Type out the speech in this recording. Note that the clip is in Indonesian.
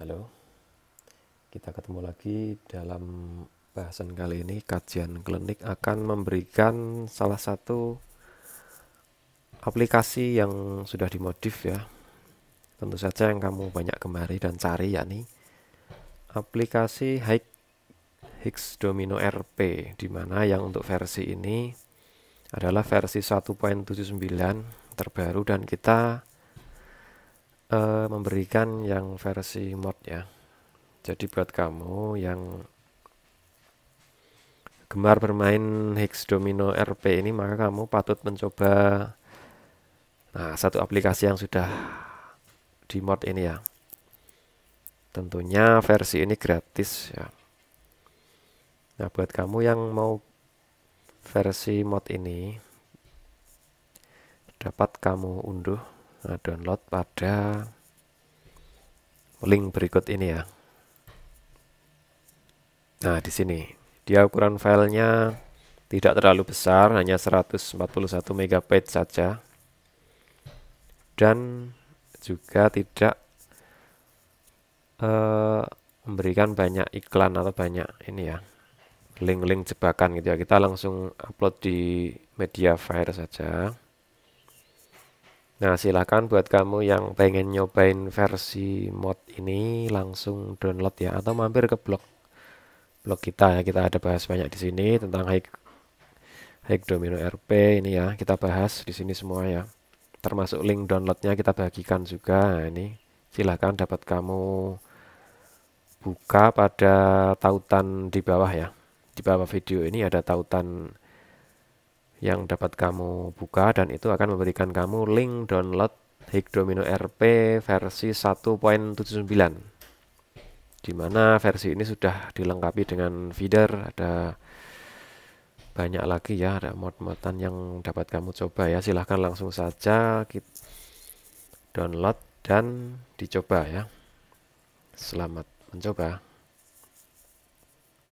Halo, kita ketemu lagi dalam bahasan kali ini. Kajian klinik akan memberikan salah satu aplikasi yang sudah dimodif ya. Tentu saja yang kamu banyak kemari dan cari yakni aplikasi Higgs Domino RP, di mana yang untuk versi ini adalah versi 1.79 terbaru dan kita uh, memberikan yang versi mod ya jadi buat kamu yang gemar bermain hex Domino RP ini maka kamu patut mencoba nah satu aplikasi yang sudah di mod ini ya tentunya versi ini gratis ya nah buat kamu yang mau versi mod ini dapat kamu unduh Eh, download pada link berikut ini ya. Nah, di sini dia ukuran filenya tidak terlalu besar, hanya 141 MB saja. Dan juga tidak uh, memberikan banyak iklan atau banyak ini ya link-link jebakan gitu ya kita langsung upload di media fire saja Nah, silahkan buat kamu yang pengen nyobain versi mod ini langsung download ya atau mampir ke blog blog kita ya. Kita ada bahas banyak di sini tentang high high domino RP ini ya. Kita bahas di sini semua ya. Termasuk link downloadnya kita bagikan juga. Nah, ini silahkan dapat kamu buka pada tautan di bawah ya. Di bawah video ini ada tautan yang dapat kamu buka dan itu akan memberikan kamu link download Hik Domino RP versi 1.79 di mana versi ini sudah dilengkapi dengan feeder ada banyak lagi ya ada mod-modan yang dapat kamu coba ya silahkan langsung saja kita download dan dicoba ya selamat mencoba